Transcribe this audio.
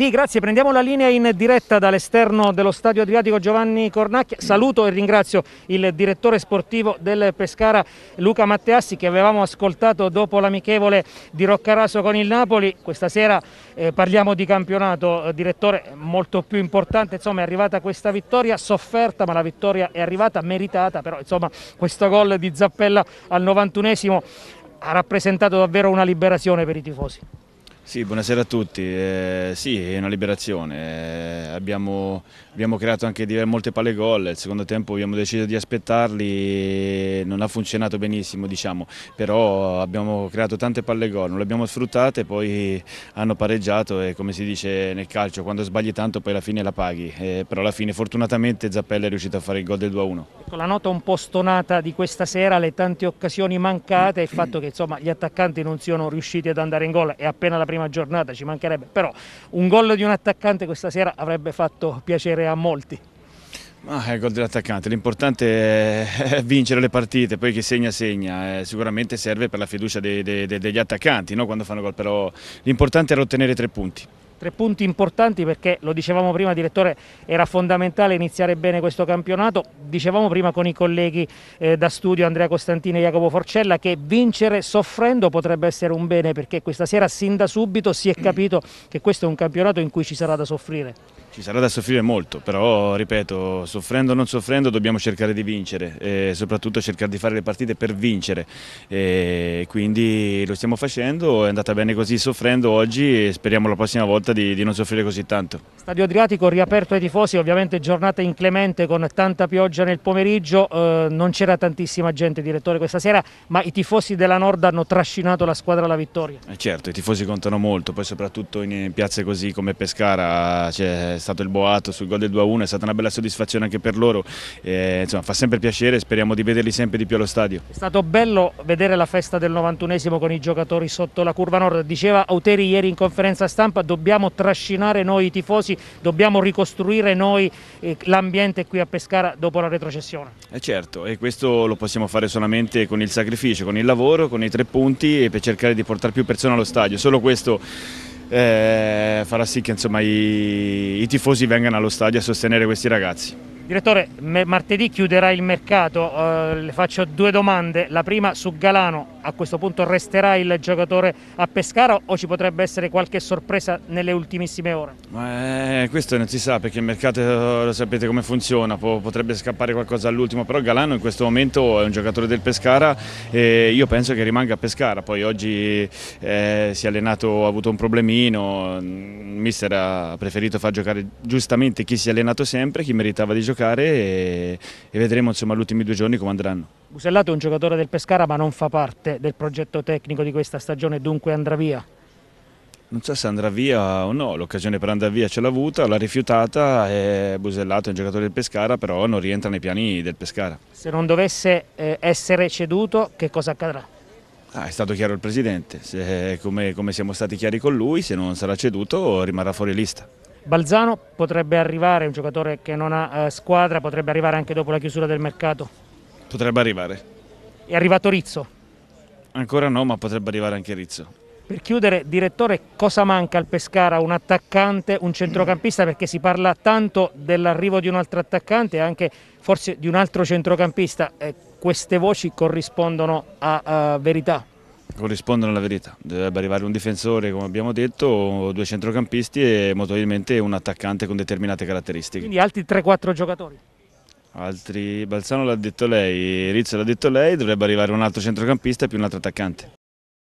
Sì, grazie. Prendiamo la linea in diretta dall'esterno dello stadio Adriatico Giovanni Cornacchia. Saluto e ringrazio il direttore sportivo del Pescara Luca Matteassi che avevamo ascoltato dopo l'amichevole di Roccaraso con il Napoli. Questa sera eh, parliamo di campionato, eh, direttore molto più importante. Insomma, è arrivata questa vittoria sofferta, ma la vittoria è arrivata meritata, però insomma, questo gol di Zappella al 91 ha rappresentato davvero una liberazione per i tifosi. Sì, buonasera a tutti. Eh, sì, è una liberazione. Eh, abbiamo, abbiamo, creato anche molte palle gol. Il secondo tempo abbiamo deciso di aspettarli. Non ha funzionato benissimo, diciamo. Però abbiamo creato tante palle gol. Non le abbiamo sfruttate, poi hanno pareggiato. E come si dice nel calcio, quando sbagli tanto, poi alla fine la paghi. Eh, però alla fine, fortunatamente, Zappella è riuscito a fare il gol del 2-1. Ecco, la nota un po' stonata di questa sera, le tante occasioni mancate, il fatto che insomma, gli attaccanti non siano riusciti ad andare in gol. È appena la prima prima giornata, ci mancherebbe, però un gol di un attaccante questa sera avrebbe fatto piacere a molti. Ma è eh, il gol dell'attaccante, l'importante è vincere le partite, poi chi segna segna, eh, sicuramente serve per la fiducia dei, dei, degli attaccanti no? quando fanno gol, però l'importante era ottenere tre punti. Tre punti importanti perché, lo dicevamo prima direttore, era fondamentale iniziare bene questo campionato. Dicevamo prima con i colleghi eh, da studio Andrea Costantini e Jacopo Forcella che vincere soffrendo potrebbe essere un bene perché questa sera sin da subito si è capito che questo è un campionato in cui ci sarà da soffrire. Ci sarà da soffrire molto, però ripeto, soffrendo o non soffrendo dobbiamo cercare di vincere e soprattutto cercare di fare le partite per vincere e quindi lo stiamo facendo, è andata bene così soffrendo oggi e speriamo la prossima volta di, di non soffrire così tanto. Stadio Adriatico riaperto ai tifosi, ovviamente giornata inclemente con tanta pioggia nel pomeriggio, eh, non c'era tantissima gente direttore questa sera, ma i tifosi della Nord hanno trascinato la squadra alla vittoria. Eh certo, i tifosi contano molto, poi soprattutto in piazze così come Pescara c'è stato il boato sul gol del 2-1, è stata una bella soddisfazione anche per loro, eh, insomma fa sempre piacere e speriamo di vederli sempre di più allo stadio. È stato bello vedere la festa del 91esimo con i giocatori sotto la curva nord, diceva Auteri ieri in conferenza stampa dobbiamo trascinare noi i tifosi, dobbiamo ricostruire noi eh, l'ambiente qui a Pescara dopo la retrocessione. Eh certo e questo lo possiamo fare solamente con il sacrificio, con il lavoro, con i tre punti e per cercare di portare più persone allo stadio, solo questo eh, farà sì che insomma, i, i tifosi vengano allo stadio a sostenere questi ragazzi. Direttore, martedì chiuderà il mercato, eh, le faccio due domande. La prima su Galano, a questo punto resterà il giocatore a Pescara o ci potrebbe essere qualche sorpresa nelle ultimissime ore? Eh, questo non si sa perché il mercato eh, lo sapete come funziona, potrebbe scappare qualcosa all'ultimo, però Galano in questo momento è un giocatore del Pescara e io penso che rimanga a Pescara, poi oggi eh, si è allenato, ha avuto un problemino, il mm, mister ha preferito far giocare giustamente chi si è allenato sempre, chi meritava di giocare giocare e, e vedremo insomma gli ultimi due giorni come andranno. Busellato è un giocatore del Pescara ma non fa parte del progetto tecnico di questa stagione, dunque andrà via? non so se andrà via o no, l'occasione per andare via ce l'ha avuta, l'ha rifiutata, è Busellato è un giocatore del Pescara, però non rientra nei piani del Pescara. Se non dovesse eh, essere ceduto, che cosa accadrà? Ah, è stato chiaro il Presidente, se, come, come siamo stati chiari con lui, se non sarà ceduto rimarrà fuori lista. Balzano potrebbe arrivare, un giocatore che non ha eh, squadra, potrebbe arrivare anche dopo la chiusura del mercato? Potrebbe arrivare. È arrivato Rizzo? Ancora no, ma potrebbe arrivare anche Rizzo. Per chiudere, direttore, cosa manca al Pescara? Un attaccante, un centrocampista? Perché si parla tanto dell'arrivo di un altro attaccante e anche forse di un altro centrocampista. Eh, queste voci corrispondono a, a eh, verità? corrispondono alla verità. Dovrebbe arrivare un difensore, come abbiamo detto, due centrocampisti e molto probabilmente un attaccante con determinate caratteristiche. Quindi altri 3-4 giocatori? Altri, Balzano l'ha detto lei, Rizzo l'ha detto lei, dovrebbe arrivare un altro centrocampista più un altro attaccante.